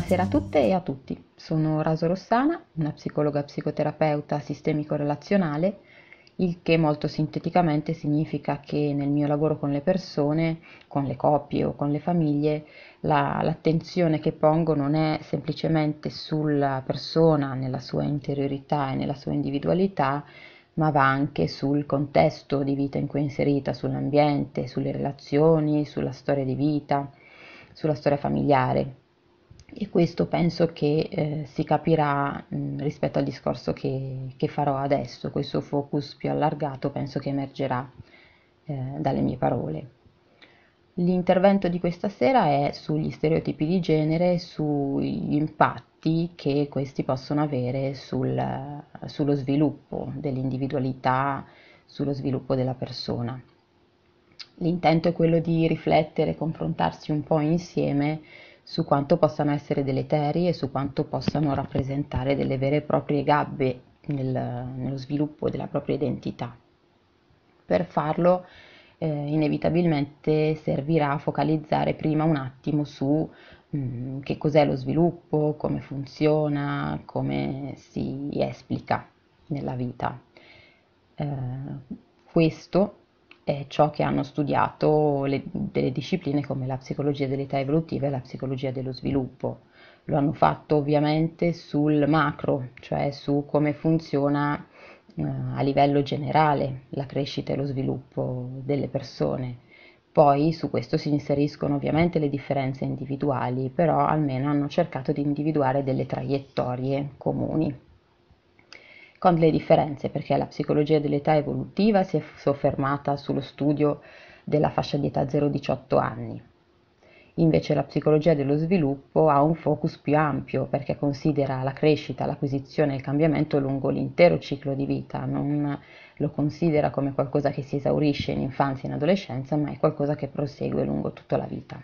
Buonasera a tutte e a tutti. Sono Raso Rossana, una psicologa psicoterapeuta sistemico-relazionale, il che molto sinteticamente significa che nel mio lavoro con le persone, con le coppie o con le famiglie, la, l'attenzione che pongo non è semplicemente sulla persona nella sua interiorità e nella sua individualità, ma va anche sul contesto di vita in cui è inserita, sull'ambiente, sulle relazioni, sulla storia di vita, sulla storia familiare e questo penso che eh, si capirà mh, mm, rispetto al discorso che, che, farò adesso, questo focus più allargato penso che emergerà eh, dalle mie parole. L'intervento di questa sera è sugli stereotipi di genere e sugli impatti che questi possono avere sul, sullo sviluppo dell'individualità, sullo sviluppo della persona. L'intento è quello di riflettere, confrontarsi un po' insieme su quanto possano essere deleteri e su quanto possano rappresentare delle vere e proprie gabbie nel, nello sviluppo della propria identità. Per farlo eh, inevitabilmente servirà a focalizzare prima un attimo su mh, mm, che cos'è lo sviluppo, come funziona, come si esplica nella vita. Eh, questo è ciò che hanno studiato le, delle discipline come la psicologia dell'età evolutiva e la psicologia dello sviluppo. Lo hanno fatto ovviamente sul macro, cioè su come funziona eh, a livello generale la crescita e lo sviluppo delle persone. Poi su questo si inseriscono ovviamente le differenze individuali, però almeno hanno cercato di individuare delle traiettorie comuni con le differenze, perché la psicologia dell'età evolutiva si è soffermata sullo studio della fascia di età 0-18 anni. Invece la psicologia dello sviluppo ha un focus più ampio perché considera la crescita, l'acquisizione e il cambiamento lungo l'intero ciclo di vita, non lo considera come qualcosa che si esaurisce in infanzia e in adolescenza, ma è qualcosa che prosegue lungo tutta la vita.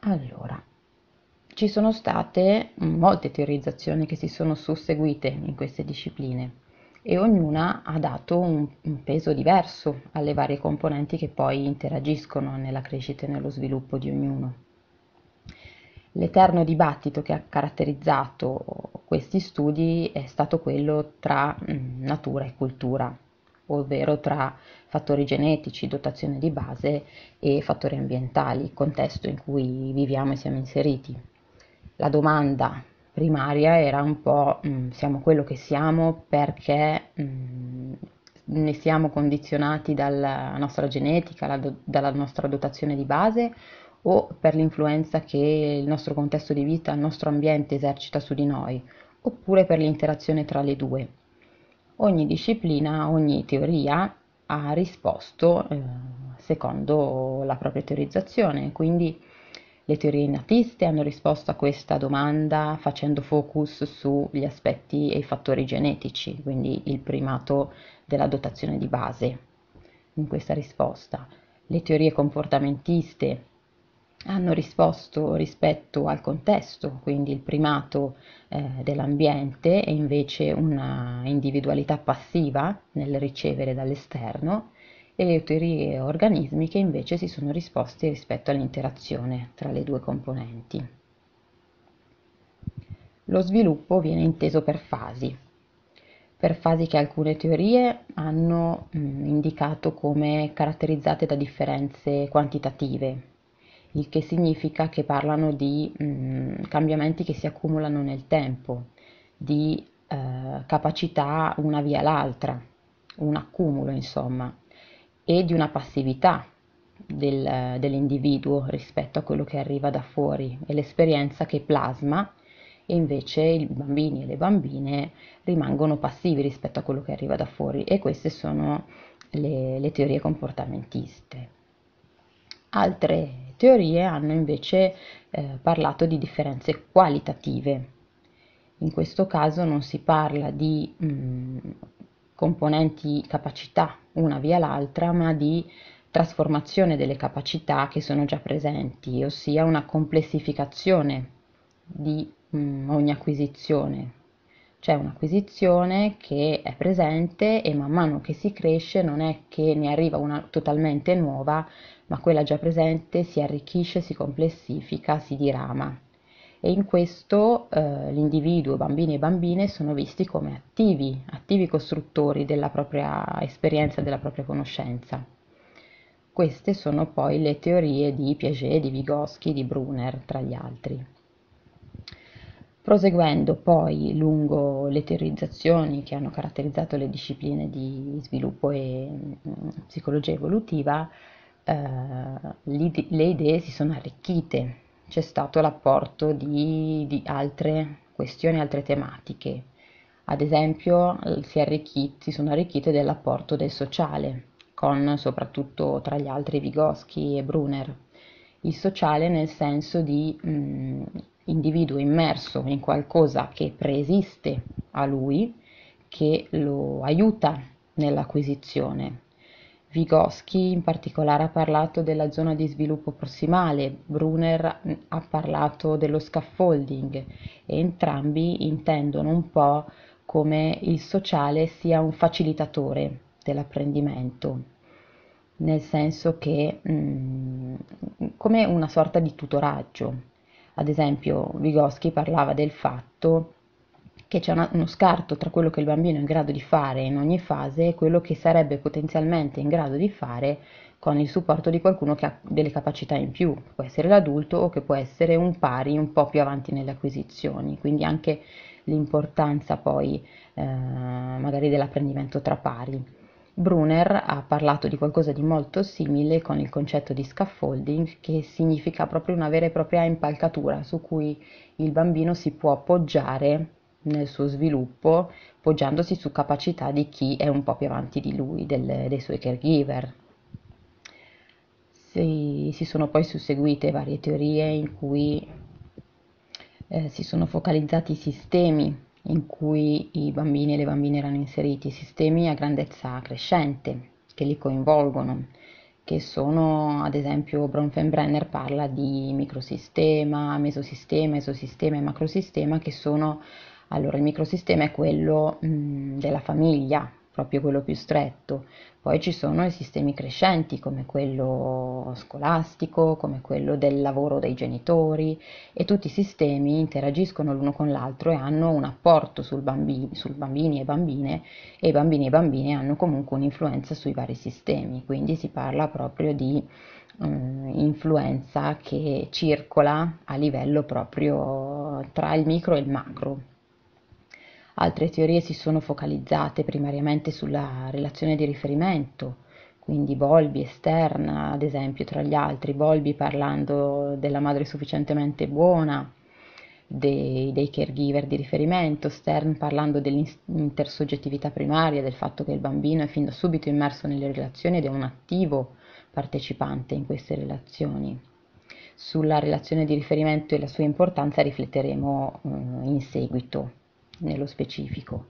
Allora, ci sono state molte teorizzazioni che si sono susseguite in queste discipline e ognuna ha dato un, un, peso diverso alle varie componenti che poi interagiscono nella crescita e nello sviluppo di ognuno. L'eterno dibattito che ha caratterizzato questi studi è stato quello tra mm, natura e cultura, ovvero tra fattori genetici, dotazione di base e fattori ambientali, contesto in cui viviamo e siamo inseriti la domanda primaria era un po' mh, mm, siamo quello che siamo perché mh, mm, ne siamo condizionati dalla nostra genetica, la, dalla nostra dotazione di base o per l'influenza che il nostro contesto di vita, il nostro ambiente esercita su di noi, oppure per l'interazione tra le due. Ogni disciplina, ogni teoria ha risposto eh, secondo la propria teorizzazione, quindi le teorie natiste hanno risposto a questa domanda facendo focus sugli aspetti e i fattori genetici, quindi il primato della dotazione di base in questa risposta. Le teorie comportamentiste hanno risposto rispetto al contesto, quindi il primato eh, dell'ambiente e invece una individualità passiva nel ricevere dall'esterno e euterie organismi che invece si sono risposte rispetto all'interazione tra le due componenti. Lo sviluppo viene inteso per fasi, per fasi che alcune teorie hanno mh, mm, indicato come caratterizzate da differenze quantitative, il che significa che parlano di mh, mm, cambiamenti che si accumulano nel tempo, di eh, capacità una via l'altra, un accumulo insomma, e di una passività del, eh, dell'individuo rispetto a quello che arriva da fuori, e l'esperienza che plasma e invece i bambini e le bambine rimangono passivi rispetto a quello che arriva da fuori e queste sono le, le teorie comportamentiste. Altre teorie hanno invece eh, parlato di differenze qualitative. In questo caso non si parla di mh, mm, componenti capacità una via l'altra, ma di trasformazione delle capacità che sono già presenti, ossia una complessificazione di mh, mm, ogni acquisizione. C'è un'acquisizione che è presente e man mano che si cresce non è che ne arriva una totalmente nuova, ma quella già presente si arricchisce, si complessifica, si dirama e in questo eh, l'individuo, bambini e bambine, sono visti come attivi, attivi costruttori della propria esperienza, della propria conoscenza. Queste sono poi le teorie di Piaget, di Vygotsky, di Brunner, tra gli altri. Proseguendo poi lungo le teorizzazioni che hanno caratterizzato le discipline di sviluppo e mh, mm, psicologia evolutiva, eh, le idee si sono arricchite c'è stato l'apporto di, di altre questioni, altre tematiche. Ad esempio si, si, sono arricchite dell'apporto del sociale, con soprattutto tra gli altri Vygotsky e Brunner. Il sociale nel senso di mh, mm, individuo immerso in qualcosa che preesiste a lui, che lo aiuta nell'acquisizione Vygotsky in particolare ha parlato della zona di sviluppo prossimale, Brunner ha parlato dello scaffolding e entrambi intendono un po' come il sociale sia un facilitatore dell'apprendimento, nel senso che mh, mm, come una sorta di tutoraggio. Ad esempio Vygotsky parlava del fatto che c'è una, uno scarto tra quello che il bambino è in grado di fare in ogni fase e quello che sarebbe potenzialmente in grado di fare con il supporto di qualcuno che ha delle capacità in più, può essere l'adulto o che può essere un pari un po' più avanti nelle acquisizioni, quindi anche l'importanza poi eh, magari dell'apprendimento tra pari. Brunner ha parlato di qualcosa di molto simile con il concetto di scaffolding, che significa proprio una vera e propria impalcatura su cui il bambino si può appoggiare nel suo sviluppo poggiandosi su capacità di chi è un po' più avanti di lui, del, dei suoi caregiver. Si, si, sono poi susseguite varie teorie in cui eh, si sono focalizzati i sistemi in cui i bambini e le bambine erano inseriti, sistemi a grandezza crescente che li coinvolgono, che sono ad esempio Bronfenbrenner parla di microsistema, mesosistema, esosistema e macrosistema che sono allora, il microsistema è quello mh, mm, della famiglia, proprio quello più stretto. Poi ci sono i sistemi crescenti come quello scolastico, come quello del lavoro dei genitori e tutti i sistemi interagiscono l'uno con l'altro e hanno un apporto sul bambini, sul bambini e bambine e i bambini e bambine hanno comunque un'influenza sui vari sistemi, quindi si parla proprio di um, influenza che circola a livello proprio tra il micro e il macro. Altre teorie si sono focalizzate primariamente sulla relazione di riferimento, quindi Bolby esterna, ad esempio, tra gli altri, Bolby parlando della madre sufficientemente buona, dei, dei caregiver di riferimento, Stern parlando dell'intersoggettività primaria, del fatto che il bambino è fin da subito immerso nelle relazioni ed è un attivo partecipante in queste relazioni. Sulla relazione di riferimento e la sua importanza rifletteremo eh, in seguito nello specifico.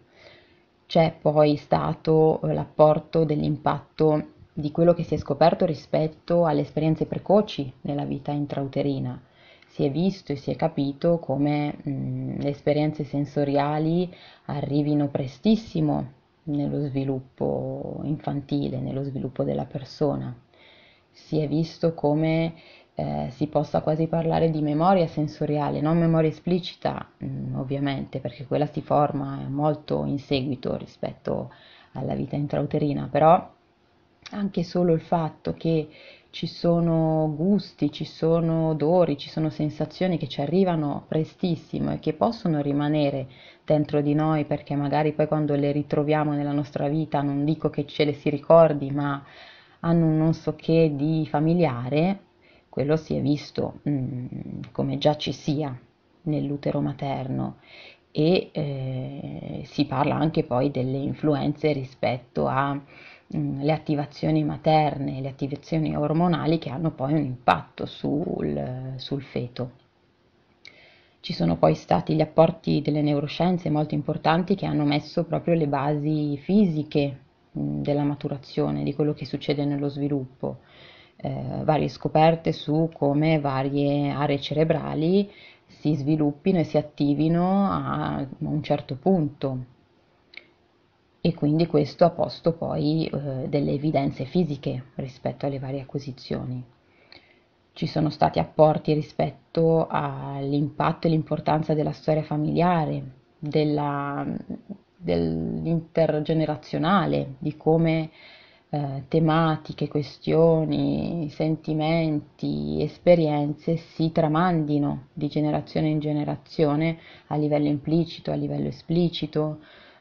C'è poi stato l'apporto dell'impatto di quello che si è scoperto rispetto alle esperienze precoci nella vita intrauterina. Si è visto e si è capito come mh, mm, le esperienze sensoriali arrivino prestissimo nello sviluppo infantile, nello sviluppo della persona. Si è visto come eh, si possa quasi parlare di memoria sensoriale, non memoria esplicita mh, mm, ovviamente, perché quella si forma eh, molto in seguito rispetto alla vita intrauterina, però anche solo il fatto che ci sono gusti, ci sono odori, ci sono sensazioni che ci arrivano prestissimo e che possono rimanere dentro di noi perché magari poi quando le ritroviamo nella nostra vita non dico che ce le si ricordi, ma hanno un non so che di familiare, quello si è visto mh, mm, come già ci sia nell'utero materno e eh, si parla anche poi delle influenze rispetto alle mm, attivazioni materne, le attivazioni ormonali che hanno poi un impatto sul, sul feto. Ci sono poi stati gli apporti delle neuroscienze molto importanti che hanno messo proprio le basi fisiche mm, della maturazione, di quello che succede nello sviluppo eh, varie scoperte su come varie aree cerebrali si sviluppino e si attivino a un certo punto e quindi questo ha posto poi eh, delle evidenze fisiche rispetto alle varie acquisizioni. Ci sono stati apporti rispetto all'impatto e l'importanza della storia familiare, della, dell'intergenerazionale, di come eh, tematiche, questioni, sentimenti, esperienze si tramandino di generazione in generazione a livello implicito, a livello esplicito.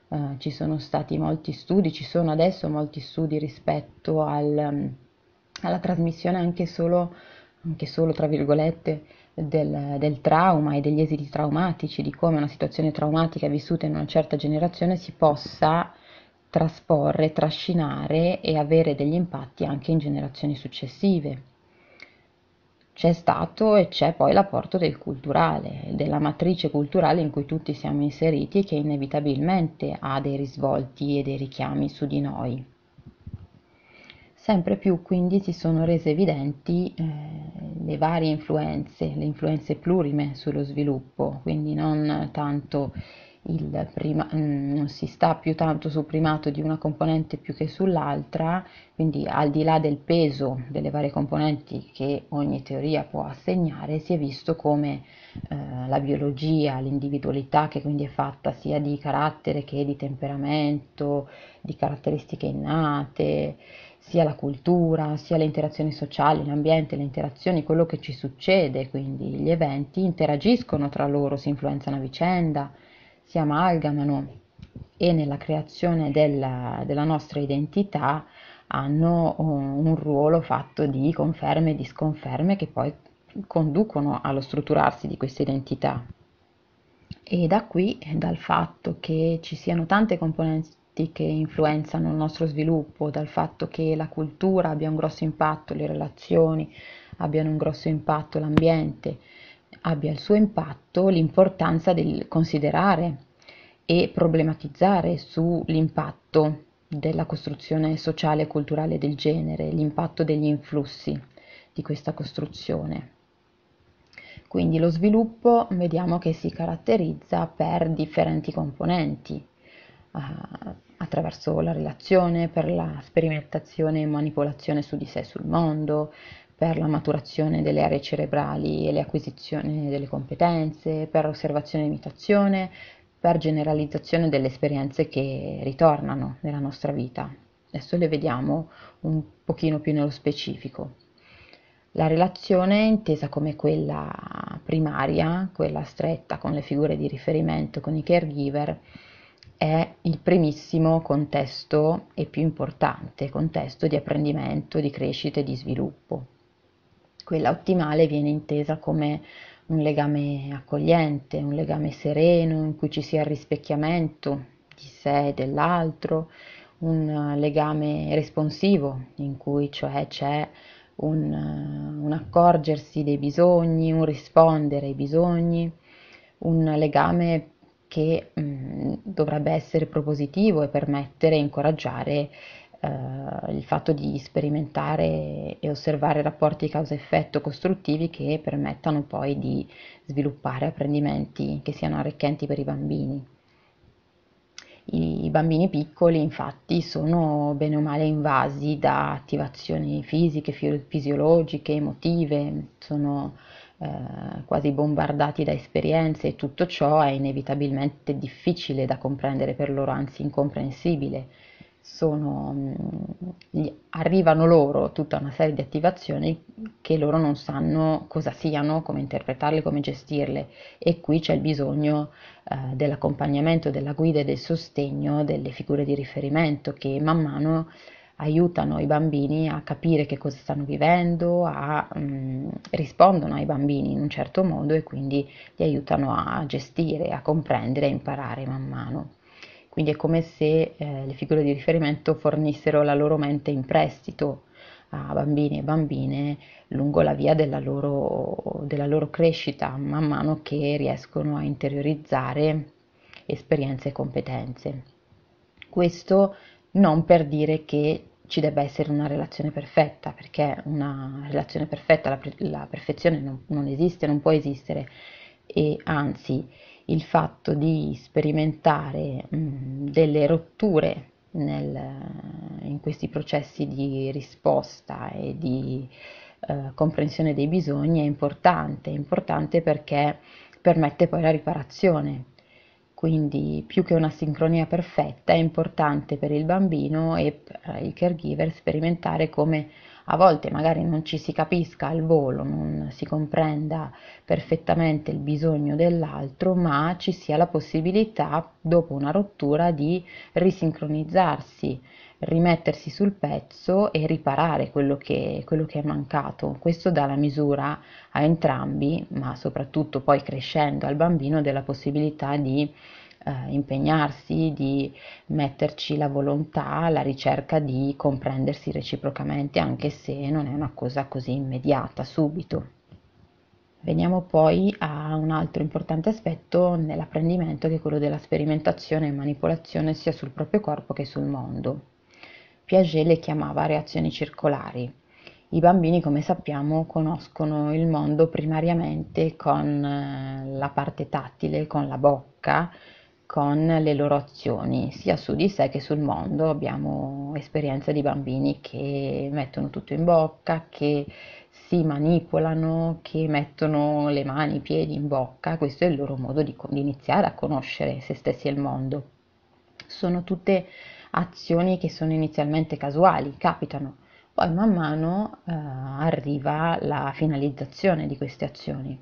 Eh, ci sono stati molti studi, ci sono adesso molti studi rispetto al, mm, alla trasmissione anche solo, anche solo tra virgolette, del, del, trauma e degli esiti traumatici, di come una situazione traumatica vissuta in una certa generazione si possa trasporre, trascinare e avere degli impatti anche in generazioni successive. C'è stato e c'è poi l'apporto del culturale, della matrice culturale in cui tutti siamo inseriti e che inevitabilmente ha dei risvolti e dei richiami su di noi. Sempre più quindi si sono rese evidenti eh, le varie influenze, le influenze plurime sullo sviluppo, quindi non tanto prima, mm, non si sta più tanto sul primato di una componente più che sull'altra, quindi al di là del peso delle varie componenti che ogni teoria può assegnare, si è visto come eh, la biologia, l'individualità che quindi è fatta sia di carattere che di temperamento, di caratteristiche innate, sia la cultura, sia le interazioni sociali, l'ambiente, le interazioni, quello che ci succede, quindi gli eventi interagiscono tra loro, si influenzano a vicenda, si amalgamano e nella creazione della, della nostra identità hanno uh, un ruolo fatto di conferme e disconferme che poi conducono allo strutturarsi di questa identità. E da qui, dal fatto che ci siano tante componenti che influenzano il nostro sviluppo, dal fatto che la cultura abbia un grosso impatto, le relazioni abbiano un grosso impatto, l'ambiente, abbia il suo impatto l'importanza del considerare e problematizzare sull'impatto della costruzione sociale e culturale del genere, l'impatto degli influssi di questa costruzione. Quindi lo sviluppo vediamo che si caratterizza per differenti componenti, uh, attraverso la relazione, per la sperimentazione e manipolazione su di sé, sul mondo, per la maturazione delle aree cerebrali e le acquisizioni delle competenze, per osservazione e imitazione, per generalizzazione delle esperienze che ritornano nella nostra vita. Adesso le vediamo un pochino più nello specifico. La relazione è intesa come quella primaria, quella stretta con le figure di riferimento, con i caregiver, è il primissimo contesto e più importante contesto di apprendimento, di crescita e di sviluppo. Quella ottimale viene intesa come un legame accogliente, un legame sereno in cui ci sia il rispecchiamento di sé e dell'altro, un legame responsivo in cui cioè c'è un, un accorgersi dei bisogni, un rispondere ai bisogni, un legame che mh, mm, dovrebbe essere propositivo e permettere e incoraggiare eh, il fatto di sperimentare e osservare rapporti causa-effetto costruttivi che permettano poi di sviluppare apprendimenti che siano arricchenti per i bambini. I bambini piccoli infatti sono bene o male invasi da attivazioni fisiche, fisiologiche, emotive, sono eh, quasi bombardati da esperienze e tutto ciò è inevitabilmente difficile da comprendere per loro, anzi incomprensibile sono, mm, arrivano loro tutta una serie di attivazioni che loro non sanno cosa siano, come interpretarle, come gestirle e qui c'è il bisogno eh, dell'accompagnamento, della guida e del sostegno delle figure di riferimento che man mano aiutano i bambini a capire che cosa stanno vivendo, a, mh, mm, rispondono ai bambini in un certo modo e quindi li aiutano a gestire, a comprendere e imparare man mano. Quindi è come se eh, le figure di riferimento fornissero la loro mente in prestito a bambini e bambine lungo la via della loro, della loro crescita, man mano che riescono a interiorizzare esperienze e competenze. Questo non per dire che ci debba essere una relazione perfetta, perché una relazione perfetta, la, la perfezione non, non esiste, non può esistere e anzi il fatto di sperimentare mh, mm, delle rotture nel, in questi processi di risposta e di eh, comprensione dei bisogni è importante, è importante perché permette poi la riparazione. Quindi più che una sincronia perfetta è importante per il bambino e per il caregiver sperimentare come a volte magari non ci si capisca al volo, non si comprenda perfettamente il bisogno dell'altro, ma ci sia la possibilità dopo una rottura di risincronizzarsi, rimettersi sul pezzo e riparare quello che, quello che è mancato. Questo dà la misura a entrambi, ma soprattutto poi crescendo al bambino della possibilità di eh, impegnarsi, di metterci la volontà, la ricerca di comprendersi reciprocamente, anche se non è una cosa così immediata, subito. Veniamo poi a un altro importante aspetto nell'apprendimento che è quello della sperimentazione e manipolazione sia sul proprio corpo che sul mondo. Piaget le chiamava reazioni circolari. I bambini, come sappiamo, conoscono il mondo primariamente con eh, la parte tattile, con la bocca, con le loro azioni, sia su di sé che sul mondo. Abbiamo esperienza di bambini che mettono tutto in bocca, che si manipolano, che mettono le mani, i piedi in bocca. Questo è il loro modo di, di iniziare a conoscere se stessi e il mondo. Sono tutte azioni che sono inizialmente casuali, capitano. Poi man mano eh, arriva la finalizzazione di queste azioni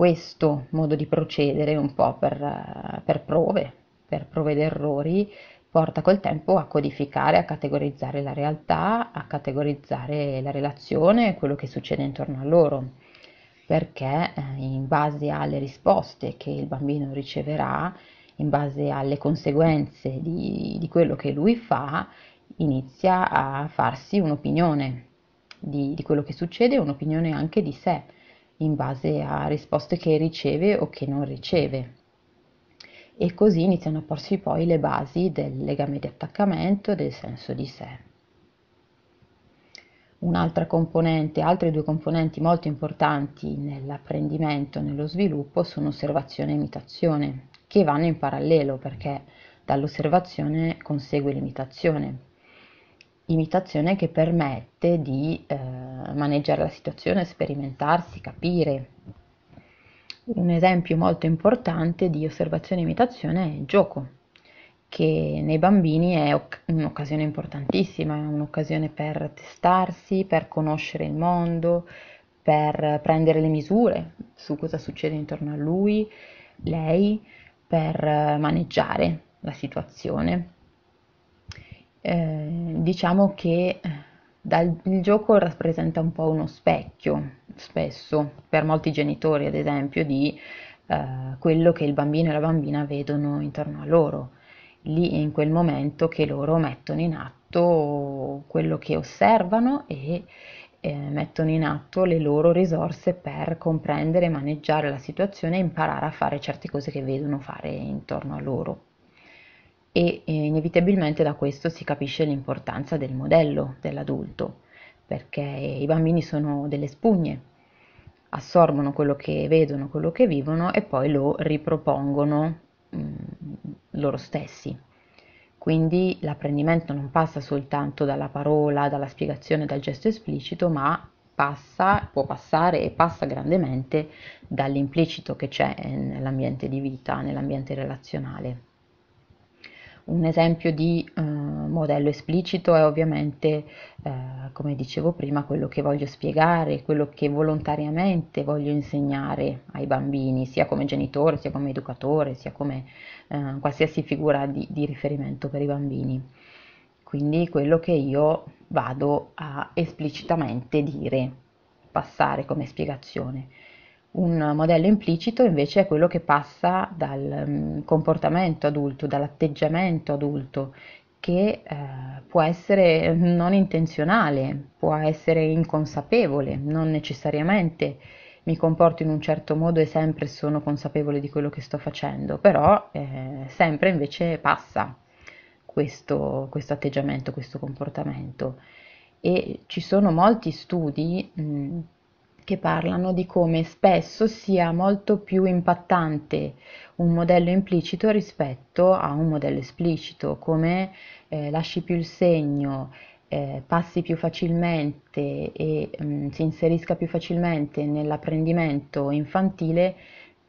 questo modo di procedere un po' per, per prove, per prove ed errori, porta col tempo a codificare, a categorizzare la realtà, a categorizzare la relazione quello che succede intorno a loro, perché eh, in base alle risposte che il bambino riceverà, in base alle conseguenze di, di quello che lui fa, inizia a farsi un'opinione di, di quello che succede un'opinione anche di sé in base a risposte che riceve o che non riceve. E così iniziano a porsi poi le basi del legame di attaccamento, del senso di sé. Un'altra componente, altre due componenti molto importanti nell'apprendimento, nello sviluppo, sono osservazione e imitazione, che vanno in parallelo perché dall'osservazione consegue l'imitazione, imitazione che permette di eh, maneggiare la situazione, sperimentarsi, capire. Un esempio molto importante di osservazione e imitazione è il gioco, che nei bambini è un'occasione importantissima, è un'occasione per testarsi, per conoscere il mondo, per prendere le misure su cosa succede intorno a lui, lei, per maneggiare la situazione eh, diciamo che eh, dal, il gioco rappresenta un po' uno specchio, spesso, per molti genitori ad esempio, di eh, quello che il bambino e la bambina vedono intorno a loro, lì in quel momento che loro mettono in atto quello che osservano e eh, mettono in atto le loro risorse per comprendere, maneggiare la situazione e imparare a fare certe cose che vedono fare intorno a loro e eh, inevitabilmente da questo si capisce l'importanza del modello dell'adulto, perché i bambini sono delle spugne, assorbono quello che vedono, quello che vivono e poi lo ripropongono mh, mm, loro stessi. Quindi l'apprendimento non passa soltanto dalla parola, dalla spiegazione, dal gesto esplicito, ma passa, può passare e passa grandemente dall'implicito che c'è eh, nell'ambiente di vita, nell'ambiente relazionale. Un esempio di eh, modello esplicito è ovviamente, eh, come dicevo prima, quello che voglio spiegare, quello che volontariamente voglio insegnare ai bambini, sia come genitore, sia come educatore, sia come eh, qualsiasi figura di, di riferimento per i bambini. Quindi quello che io vado a esplicitamente dire, passare come spiegazione. Un modello implicito invece è quello che passa dal mm, comportamento adulto, dall'atteggiamento adulto, che eh, può essere non intenzionale, può essere inconsapevole, non necessariamente mi comporto in un certo modo e sempre sono consapevole di quello che sto facendo, però eh, sempre invece passa questo, questo, atteggiamento, questo comportamento. E ci sono molti studi mh, mm, che parlano di come spesso sia molto più impattante un modello implicito rispetto a un modello esplicito, come eh, lasci più il segno, eh, passi più facilmente e mh, mm, si inserisca più facilmente nell'apprendimento infantile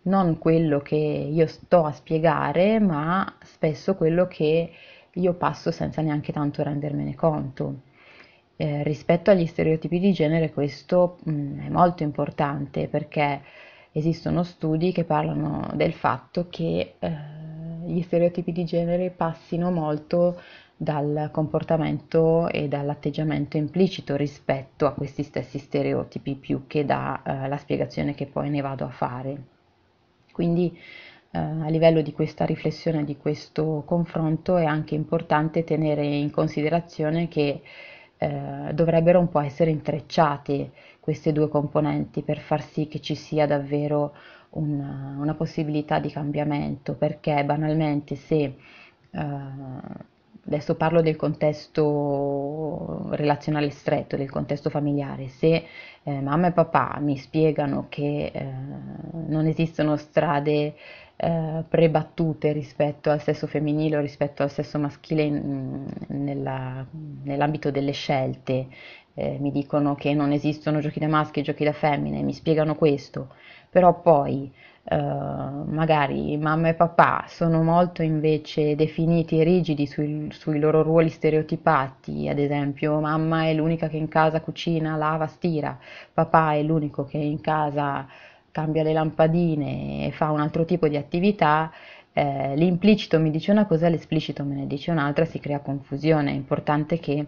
non quello che io sto a spiegare, ma spesso quello che io passo senza neanche tanto rendermene conto. Eh, rispetto agli stereotipi di genere questo mh, mm, è molto importante perché esistono studi che parlano del fatto che eh, gli stereotipi di genere passino molto dal comportamento e dall'atteggiamento implicito rispetto a questi stessi stereotipi più che dalla eh, spiegazione che poi ne vado a fare. Quindi eh, a livello di questa riflessione, di questo confronto è anche importante tenere in considerazione che eh, dovrebbero un po' essere intrecciate queste due componenti per far sì che ci sia davvero una, una possibilità di cambiamento, perché banalmente se eh, adesso parlo del contesto relazionale stretto, del contesto familiare, se eh, mamma e papà mi spiegano che eh, non esistono strade eh, prebattute rispetto al sesso femminile o rispetto al sesso maschile in, nella, nell'ambito delle scelte. Eh, mi dicono che non esistono giochi da maschi e giochi da femmine, mi spiegano questo, però poi eh, magari mamma e papà sono molto invece definiti e rigidi sui, sui loro ruoli stereotipati, ad esempio mamma è l'unica che in casa cucina, lava, stira, papà è l'unico che in casa cambia le lampadine e fa un altro tipo di attività, eh, l'implicito mi dice una cosa, l'esplicito me ne dice un'altra, si crea confusione, è importante che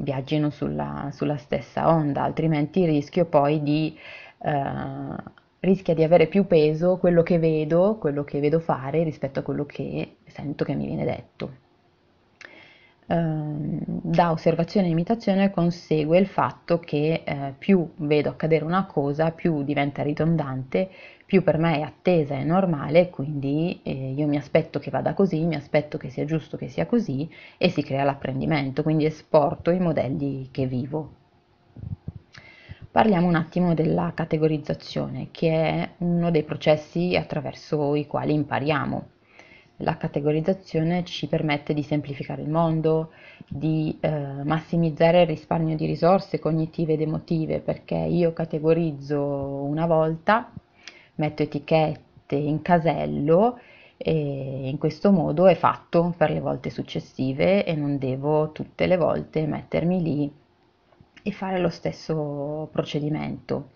viaggino sulla, sulla stessa onda, altrimenti rischio poi di... Eh, rischia di avere più peso quello che vedo, quello che vedo fare rispetto a quello che sento che mi viene detto. Ehm, da osservazione e imitazione consegue il fatto che eh, più vedo accadere una cosa, più diventa ridondante, più per me è attesa e normale, quindi eh, io mi aspetto che vada così, mi aspetto che sia giusto che sia così e si crea l'apprendimento, quindi esporto i modelli che vivo. Parliamo un attimo della categorizzazione, che è uno dei processi attraverso i quali impariamo. La categorizzazione ci permette di semplificare il mondo, di eh, massimizzare il risparmio di risorse cognitive ed emotive, perché io categorizzo una volta, metto etichette in casello e in questo modo è fatto per le volte successive e non devo tutte le volte mettermi lì e fare lo stesso procedimento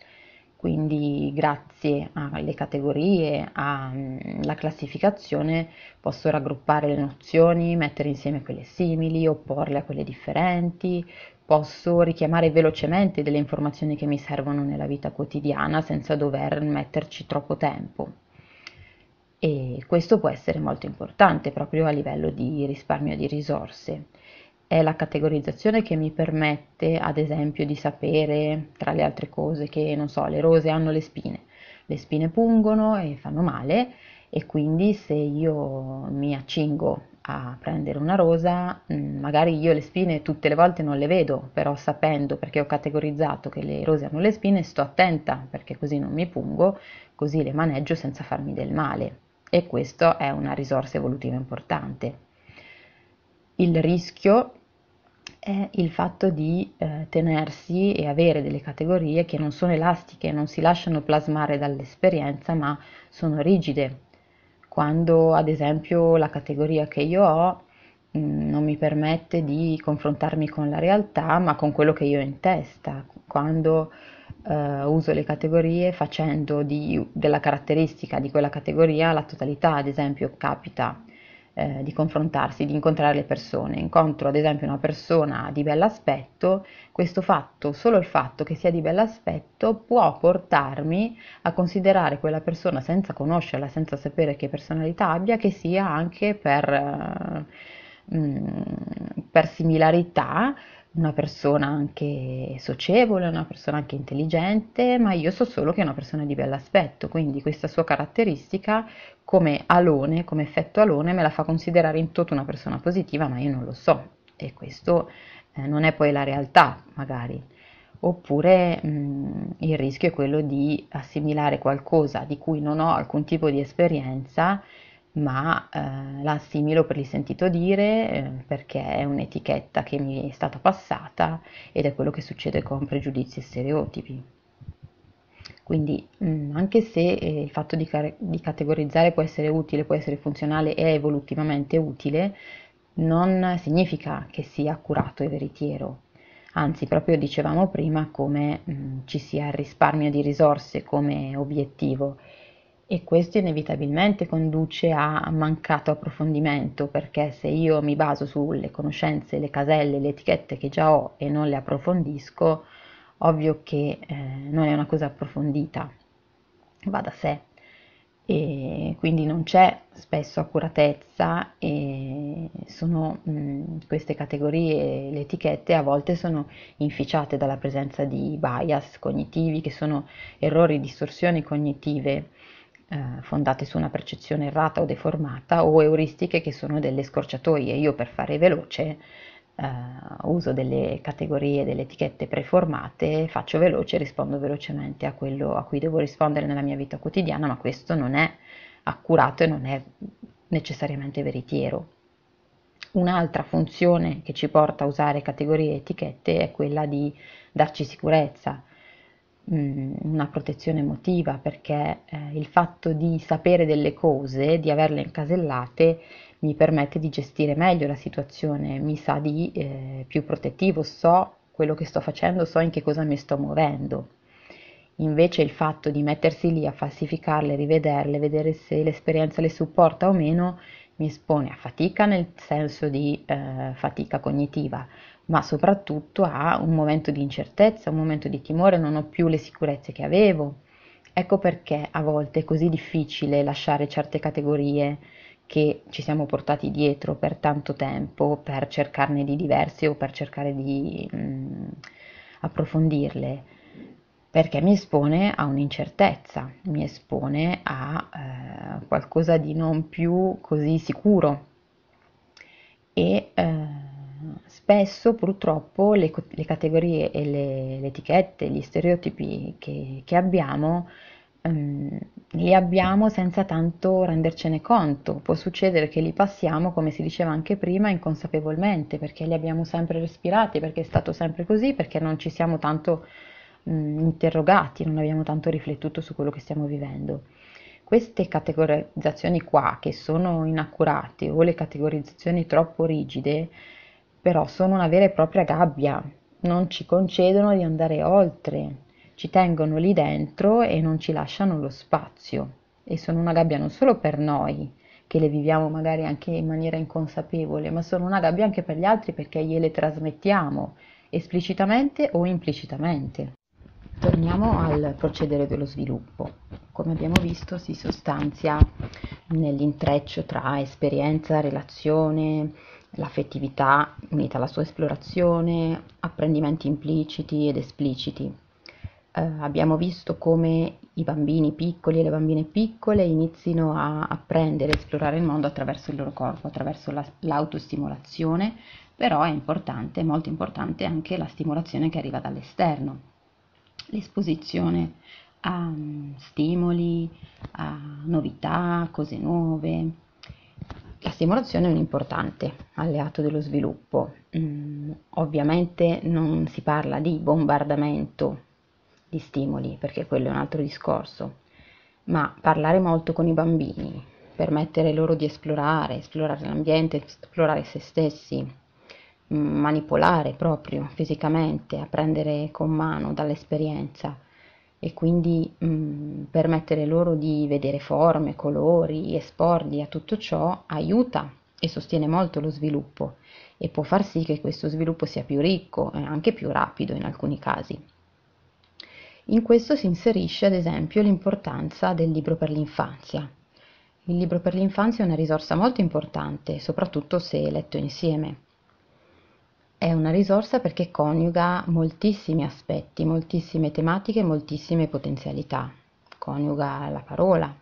quindi grazie alle categorie, alla mm, classificazione posso raggruppare le nozioni, mettere insieme quelle simili, opporle a quelle differenti, posso richiamare velocemente delle informazioni che mi servono nella vita quotidiana senza dover metterci troppo tempo. E questo può essere molto importante proprio a livello di risparmio di risorse è la categorizzazione che mi permette, ad esempio, di sapere, tra le altre cose, che, non so, le rose hanno le spine. Le spine pungono e fanno male e quindi se io mi accingo a prendere una rosa, mm, magari io le spine tutte le volte non le vedo, però sapendo perché ho categorizzato che le rose hanno le spine, sto attenta perché così non mi pungo, così le maneggio senza farmi del male. E questa è una risorsa evolutiva importante. Il rischio è il fatto di eh, tenersi e avere delle categorie che non sono elastiche, non si lasciano plasmare dall'esperienza, ma sono rigide. Quando ad esempio la categoria che io ho mh, mm, non mi permette di confrontarmi con la realtà, ma con quello che io ho in testa. Quando eh, uso le categorie facendo di, della caratteristica di quella categoria la totalità, ad esempio, capita eh, di confrontarsi, di incontrare le persone. Incontro ad esempio una persona di bell'aspetto, questo fatto, solo il fatto che sia di bell'aspetto può portarmi a considerare quella persona senza conoscerla, senza sapere che personalità abbia, che sia anche per, eh, mh, mm, per similarità una persona anche socievole, una persona anche intelligente, ma io so solo che è una persona di bell'aspetto, quindi questa sua caratteristica come alone, come effetto alone, me la fa considerare in toto una persona positiva, ma io non lo so e questo eh, non è poi la realtà magari. Oppure mh, mm, il rischio è quello di assimilare qualcosa di cui non ho alcun tipo di esperienza ma eh, la assimilo per il sentito dire, eh, perché è un'etichetta che mi è stata passata ed è quello che succede con pregiudizi e stereotipi. Quindi mh, mm, anche se eh, il fatto di, car- di categorizzare può essere utile, può essere funzionale e evolutivamente utile, non significa che sia accurato e veritiero. Anzi, proprio dicevamo prima come mh, mm, ci sia il risparmio di risorse come obiettivo e questo inevitabilmente conduce a mancato approfondimento perché se io mi baso sulle conoscenze, le caselle, le etichette che già ho e non le approfondisco, ovvio che eh, non è una cosa approfondita, va da sé e quindi non c'è spesso accuratezza e sono mh, queste categorie, le etichette a volte sono inficiate dalla presenza di bias cognitivi che sono errori, distorsioni cognitive eh, fondate su una percezione errata o deformata o euristiche che sono delle scorciatoie. Io per fare veloce eh, uso delle categorie, delle etichette preformate, faccio veloce, rispondo velocemente a quello a cui devo rispondere nella mia vita quotidiana, ma questo non è accurato e non è necessariamente veritiero. Un'altra funzione che ci porta a usare categorie e etichette è quella di darci sicurezza, Mm, una protezione emotiva perché eh, il fatto di sapere delle cose, di averle incasellate, mi permette di gestire meglio la situazione, mi sa di eh, più protettivo, so quello che sto facendo, so in che cosa mi sto muovendo. Invece il fatto di mettersi lì a falsificarle, rivederle, vedere se l'esperienza le supporta o meno, mi espone a fatica nel senso di eh, fatica cognitiva, ma soprattutto a un momento di incertezza, un momento di timore, non ho più le sicurezze che avevo. Ecco perché a volte è così difficile lasciare certe categorie che ci siamo portati dietro per tanto tempo per cercarne di diverse o per cercare di mh, mm, approfondirle, perché mi espone a un'incertezza, mi espone a eh, qualcosa di non più così sicuro. E, eh, spesso purtroppo le, le categorie e le, le, etichette, gli stereotipi che, che abbiamo, um, li abbiamo senza tanto rendercene conto. Può succedere che li passiamo, come si diceva anche prima, inconsapevolmente, perché li abbiamo sempre respirati, perché è stato sempre così, perché non ci siamo tanto um, interrogati, non abbiamo tanto riflettuto su quello che stiamo vivendo queste categorizzazioni qua che sono inaccurate o le categorizzazioni troppo rigide però sono una vera e propria gabbia, non ci concedono di andare oltre, ci tengono lì dentro e non ci lasciano lo spazio e sono una gabbia non solo per noi, che le viviamo magari anche in maniera inconsapevole, ma sono una gabbia anche per gli altri perché gliele trasmettiamo esplicitamente o implicitamente. Torniamo al procedere dello sviluppo. Come abbiamo visto si sostanzia nell'intreccio tra esperienza, relazione, L'affettività, unita alla sua esplorazione, apprendimenti impliciti ed espliciti. Eh, abbiamo visto come i bambini piccoli e le bambine piccole inizino a apprendere e esplorare il mondo attraverso il loro corpo, attraverso la, l'autostimolazione, però è importante, molto importante anche la stimolazione che arriva dall'esterno, l'esposizione a mm, stimoli, a novità, cose nuove la stimolazione è un importante alleato dello sviluppo. Mm, ovviamente non si parla di bombardamento di stimoli, perché quello è un altro discorso, ma parlare molto con i bambini, permettere loro di esplorare, esplorare l'ambiente, esplorare se stessi, mm, manipolare proprio fisicamente, apprendere con mano dall'esperienza e quindi mh, mm, permettere loro di vedere forme, colori, esporli a tutto ciò aiuta e sostiene molto lo sviluppo e può far sì che questo sviluppo sia più ricco e anche più rapido in alcuni casi. In questo si inserisce ad esempio l'importanza del libro per l'infanzia. Il libro per l'infanzia è una risorsa molto importante, soprattutto se letto insieme è una risorsa perché coniuga moltissimi aspetti, moltissime tematiche, moltissime potenzialità. Coniuga la parola,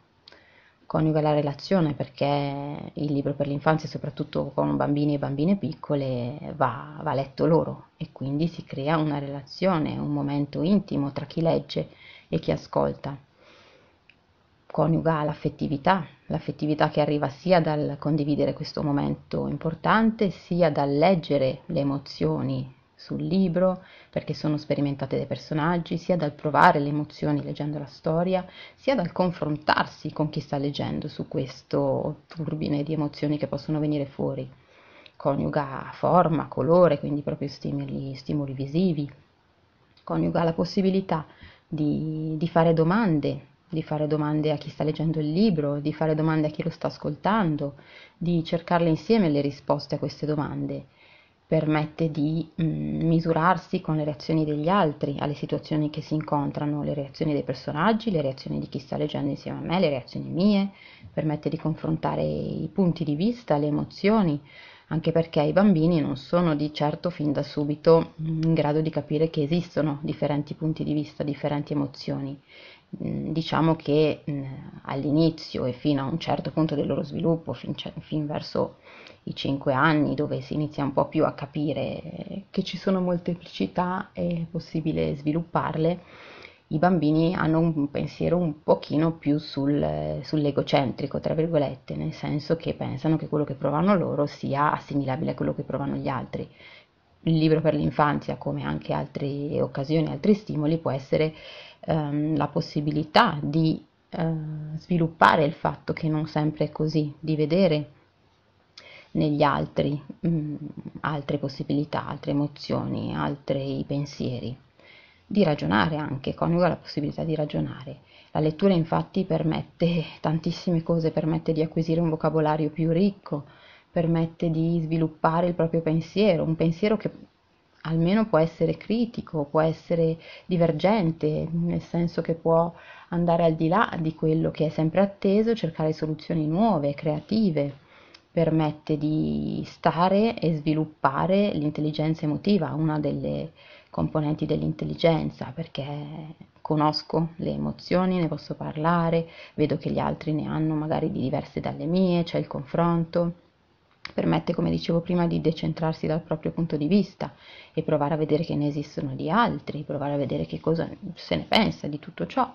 coniuga la relazione perché il libro per l'infanzia, soprattutto con bambini e bambine piccole, va, va letto loro e quindi si crea una relazione, un momento intimo tra chi legge e chi ascolta. Coniuga l'affettività l'affettività che arriva sia dal condividere questo momento importante, sia dal leggere le emozioni sul libro perché sono sperimentate dai personaggi, sia dal provare le emozioni leggendo la storia, sia dal confrontarsi con chi sta leggendo su questo turbine di emozioni che possono venire fuori. Coniuga forma, colore, quindi proprio stimoli, stimoli visivi, coniuga la possibilità di, di fare domande di fare domande a chi sta leggendo il libro, di fare domande a chi lo sta ascoltando, di cercarle insieme le risposte a queste domande. Permette di mm, misurarsi con le reazioni degli altri alle situazioni che si incontrano, le reazioni dei personaggi, le reazioni di chi sta leggendo insieme a me, le reazioni mie, permette di confrontare i punti di vista, le emozioni, anche perché i bambini non sono di certo fin da subito mm, in grado di capire che esistono differenti punti di vista, differenti emozioni Mm, diciamo che mm, all'inizio e fino a un certo punto del loro sviluppo, fin, fin, verso i cinque anni, dove si inizia un po' più a capire che ci sono molteplicità e è possibile svilupparle, i bambini hanno un pensiero un pochino più sul, sull'egocentrico, tra virgolette, nel senso che pensano che quello che provano loro sia assimilabile a quello che provano gli altri. Il libro per l'infanzia, come anche altre occasioni, altri stimoli, può essere ehm, la possibilità di eh, sviluppare il fatto che non sempre è così, di vedere negli altri mh, mm, altre possibilità, altre emozioni, altri pensieri, di ragionare anche, coniuga la possibilità di ragionare. La lettura infatti permette tantissime cose, permette di acquisire un vocabolario più ricco, permette di sviluppare il proprio pensiero, un pensiero che almeno può essere critico, può essere divergente, nel senso che può andare al di là di quello che è sempre atteso, cercare soluzioni nuove, creative, permette di stare e sviluppare l'intelligenza emotiva, una delle componenti dell'intelligenza, perché conosco le emozioni, ne posso parlare, vedo che gli altri ne hanno magari di diverse dalle mie, c'è il confronto Permette, come dicevo prima, di decentrarsi dal proprio punto di vista e provare a vedere che ne esistono di altri, provare a vedere che cosa se ne pensa di tutto ciò.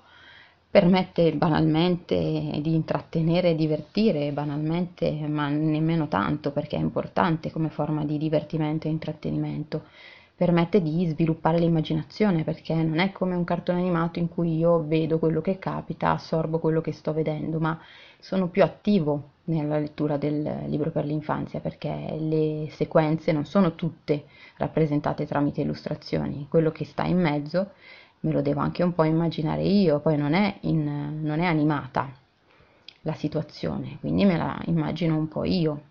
Permette banalmente di intrattenere e divertire, banalmente, ma nemmeno tanto perché è importante come forma di divertimento e intrattenimento permette di sviluppare l'immaginazione perché non è come un cartone animato in cui io vedo quello che capita, assorbo quello che sto vedendo, ma sono più attivo nella lettura del libro per l'infanzia perché le sequenze non sono tutte rappresentate tramite illustrazioni, quello che sta in mezzo me lo devo anche un po' immaginare io, poi non è, in, non è animata la situazione, quindi me la immagino un po' io.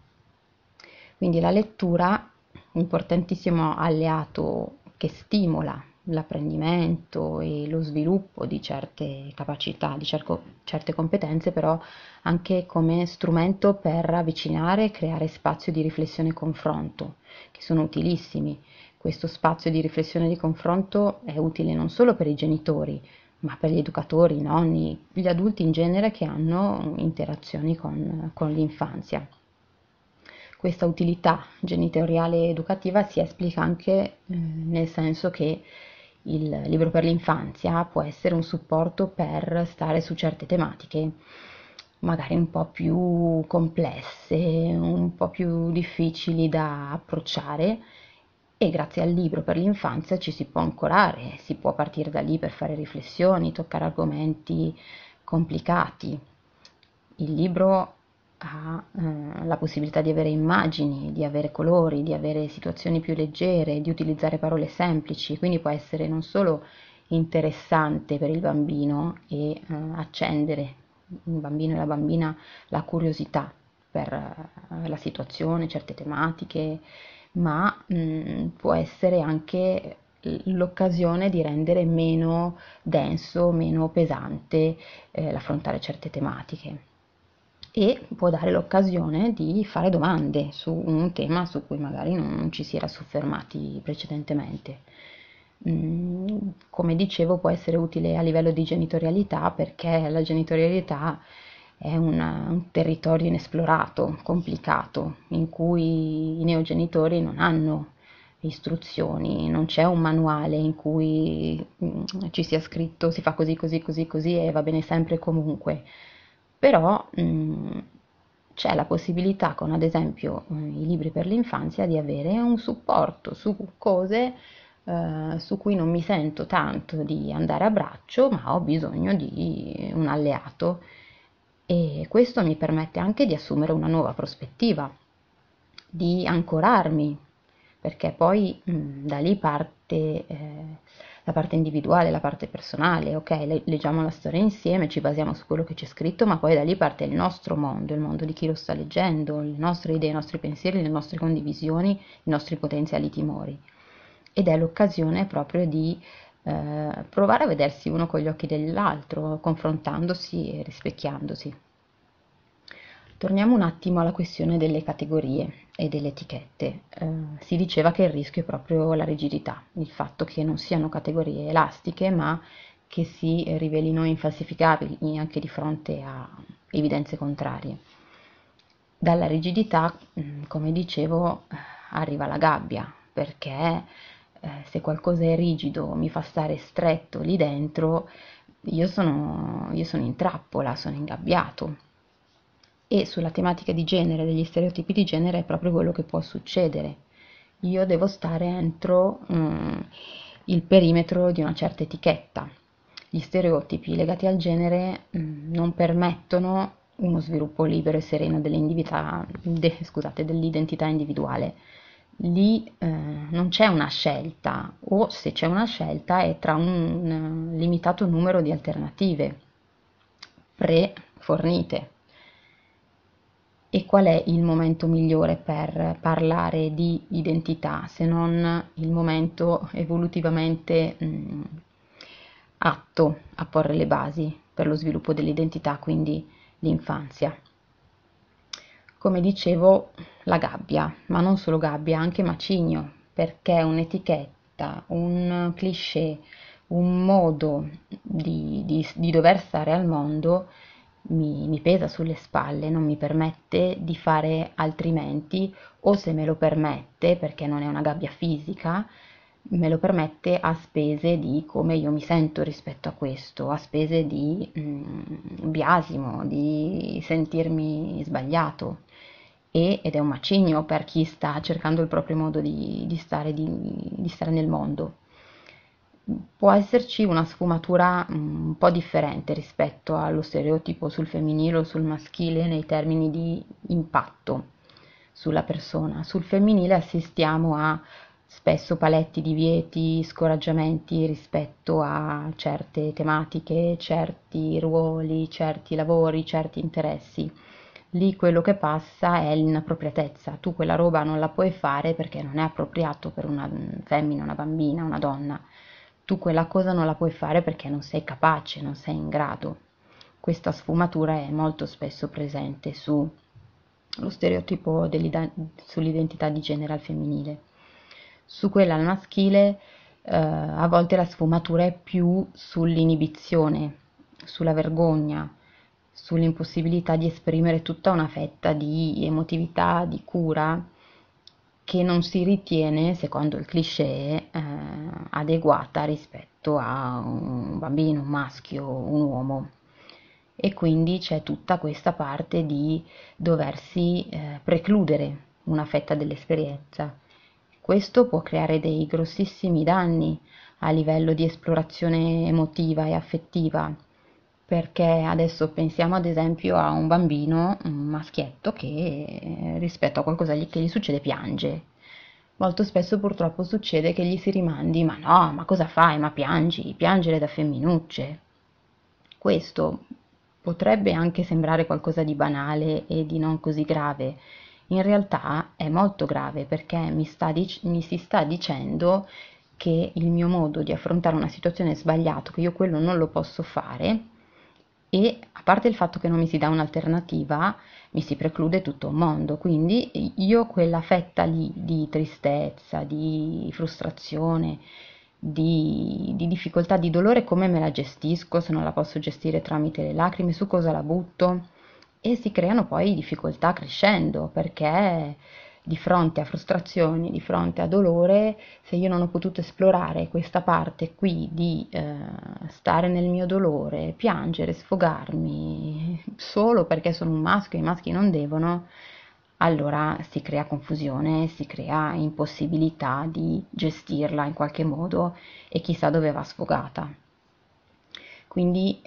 Quindi la lettura, importantissimo alleato che stimola l'apprendimento e lo sviluppo di certe capacità, di cerco, certe competenze, però anche come strumento per avvicinare e creare spazio di riflessione e confronto, che sono utilissimi. Questo spazio di riflessione e di confronto è utile non solo per i genitori, ma per gli educatori, i nonni, gli adulti in genere che hanno interazioni con, con l'infanzia. Questa utilità genitoriale educativa si esplica anche eh, nel senso che il libro per l'infanzia può essere un supporto per stare su certe tematiche, magari un po' più complesse, un po' più difficili da approcciare e grazie al libro per l'infanzia ci si può ancorare, si può partire da lì per fare riflessioni, toccare argomenti complicati. Il libro ha eh, la possibilità di avere immagini, di avere colori, di avere situazioni più leggere, di utilizzare parole semplici, quindi può essere non solo interessante per il bambino e eh, accendere il bambino e la bambina la curiosità per eh, la situazione, certe tematiche, ma mh, mm, può essere anche l'occasione di rendere meno denso, meno pesante eh, l'affrontare certe tematiche e può dare l'occasione di fare domande su un tema su cui magari non ci si era soffermati precedentemente. Mm, come dicevo, può essere utile a livello di genitorialità perché la genitorialità è una, un territorio inesplorato, complicato, in cui i neogenitori non hanno istruzioni, non c'è un manuale in cui mm, ci sia scritto si fa così, così, così, così e va bene sempre e comunque però mh, mm, c'è la possibilità con ad esempio mm, i libri per l'infanzia di avere un supporto su cose eh, su cui non mi sento tanto di andare a braccio ma ho bisogno di un alleato e questo mi permette anche di assumere una nuova prospettiva di ancorarmi perché poi mh, mm, da lì parte eh, la parte individuale, la parte personale, ok, leggiamo la storia insieme, ci basiamo su quello che c'è scritto, ma poi da lì parte il nostro mondo, il mondo di chi lo sta leggendo, le nostre idee, i nostri pensieri, le nostre condivisioni, i nostri potenziali timori. Ed è l'occasione proprio di eh, provare a vedersi uno con gli occhi dell'altro, confrontandosi e rispecchiandosi. Torniamo un attimo alla questione delle categorie e delle etichette. Eh, si diceva che il rischio è proprio la rigidità, il fatto che non siano categorie elastiche ma che si rivelino infalsificabili anche di fronte a evidenze contrarie. Dalla rigidità, mm, come dicevo, arriva la gabbia, perché eh, se qualcosa è rigido mi fa stare stretto lì dentro, io sono, io sono in trappola, sono ingabbiato e sulla tematica di genere, degli stereotipi di genere, è proprio quello che può succedere. Io devo stare entro um, il perimetro di una certa etichetta. Gli stereotipi legati al genere um, non permettono uno sviluppo libero e sereno dell'identità, de, scusate, dell'identità individuale. Lì eh, non c'è una scelta o se c'è una scelta è tra un, un limitato numero di alternative pre-fornite. E qual è il momento migliore per parlare di identità se non il momento evolutivamente mh, mm, atto a porre le basi per lo sviluppo dell'identità, quindi l'infanzia? Come dicevo, la gabbia, ma non solo gabbia, anche macigno, perché un'etichetta, un cliché, un modo di, di, di dover stare al mondo mi, mi pesa sulle spalle, non mi permette di fare altrimenti o se me lo permette, perché non è una gabbia fisica, me lo permette a spese di come io mi sento rispetto a questo, a spese di mh, mm, biasimo, di sentirmi sbagliato. E, ed è un macigno per chi sta cercando il proprio modo di, di, stare, di, di stare nel mondo può esserci una sfumatura mm, un po' differente rispetto allo stereotipo sul femminile o sul maschile nei termini di impatto sulla persona. Sul femminile assistiamo a spesso paletti, di vieti, scoraggiamenti rispetto a certe tematiche, certi ruoli, certi lavori, certi interessi. Lì quello che passa è l'inappropriatezza, tu quella roba non la puoi fare perché non è appropriato per una mm, femmina, una bambina, una donna tu quella cosa non la puoi fare perché non sei capace, non sei in grado. Questa sfumatura è molto spesso presente sullo stereotipo sull'identità di genere al femminile. Su quella al maschile eh, a volte la sfumatura è più sull'inibizione, sulla vergogna, sull'impossibilità di esprimere tutta una fetta di emotività, di cura che non si ritiene, secondo il cliché, eh, adeguata rispetto a un bambino, un maschio, un uomo. E quindi c'è tutta questa parte di doversi eh, precludere una fetta dell'esperienza. Questo può creare dei grossissimi danni a livello di esplorazione emotiva e affettiva perché adesso pensiamo ad esempio a un bambino, un maschietto, che eh, rispetto a qualcosa che gli succede piange. Molto spesso purtroppo succede che gli si rimandi, ma no, ma cosa fai? Ma piangi, piangere da femminucce. Questo potrebbe anche sembrare qualcosa di banale e di non così grave, in realtà è molto grave perché mi, dic- mi, si sta dicendo che il mio modo di affrontare una situazione è sbagliato, che io quello non lo posso fare e a parte il fatto che non mi si dà un'alternativa, mi si preclude tutto un mondo, quindi io quella fetta lì di tristezza, di frustrazione, di, di difficoltà, di dolore, come me la gestisco, se non la posso gestire tramite le lacrime, su cosa la butto e si creano poi difficoltà crescendo perché di fronte a frustrazioni, di fronte a dolore, se io non ho potuto esplorare questa parte qui di eh, stare nel mio dolore, piangere, sfogarmi solo perché sono un maschio e i maschi non devono, allora si crea confusione, si crea impossibilità di gestirla in qualche modo e chissà dove va sfogata. Quindi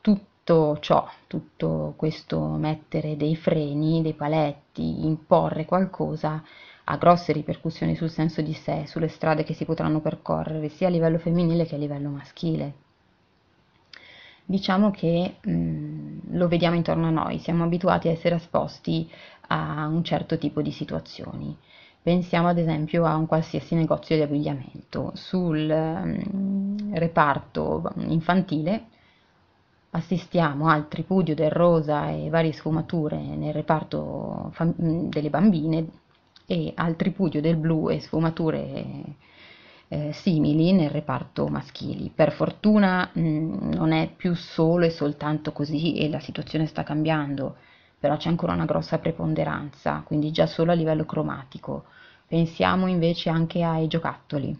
tutto tutto ciò, tutto questo mettere dei freni, dei paletti, imporre qualcosa ha grosse ripercussioni sul senso di sé, sulle strade che si potranno percorrere sia a livello femminile che a livello maschile. Diciamo che mh, mm, lo vediamo intorno a noi, siamo abituati a essere esposti a un certo tipo di situazioni. Pensiamo ad esempio a un qualsiasi negozio di abbigliamento. Sul mh, mm, reparto mm, infantile assistiamo al tripudio del rosa e varie sfumature nel reparto fam- delle bambine e al tripudio del blu e sfumature eh, simili nel reparto maschili. Per fortuna mh, mm, non è più solo e soltanto così e la situazione sta cambiando, però c'è ancora una grossa preponderanza, quindi già solo a livello cromatico. Pensiamo invece anche ai giocattoli